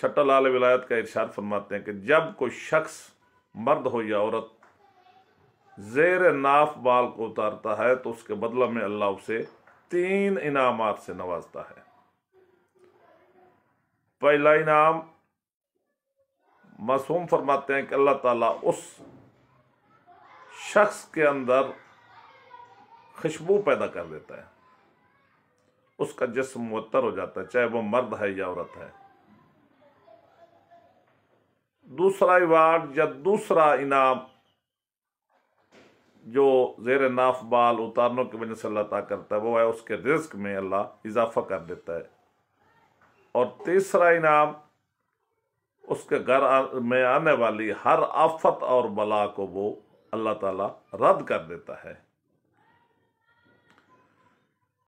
छट्टा लाल विलायत का इरशाद फरमाते हैं कि जब कोई शख्स मर्द हो या औरत जेर नाफ बाल को उतारता है तो उसके बदला में अल्लाह उसे तीन इनाम से नवाजता है पहला इनाम मासूम फरमाते हैं कि अल्लाह ताला उस शख्स के अंदर खुशबू पैदा कर देता है उसका जिसम मुतर हो जाता है चाहे वो मर्द है या औरत है दूसरा रिवार्ड या दूसरा इनाम जो जेर नाफ बाल उतारने की वजह से अल्लाह अता करता है वो है उसके रिस्क में अल्लाह इजाफा कर देता है और तीसरा इनाम उसके घर में आने वाली हर आफत और बला को वो अल्लाह ताला रद्द कर देता है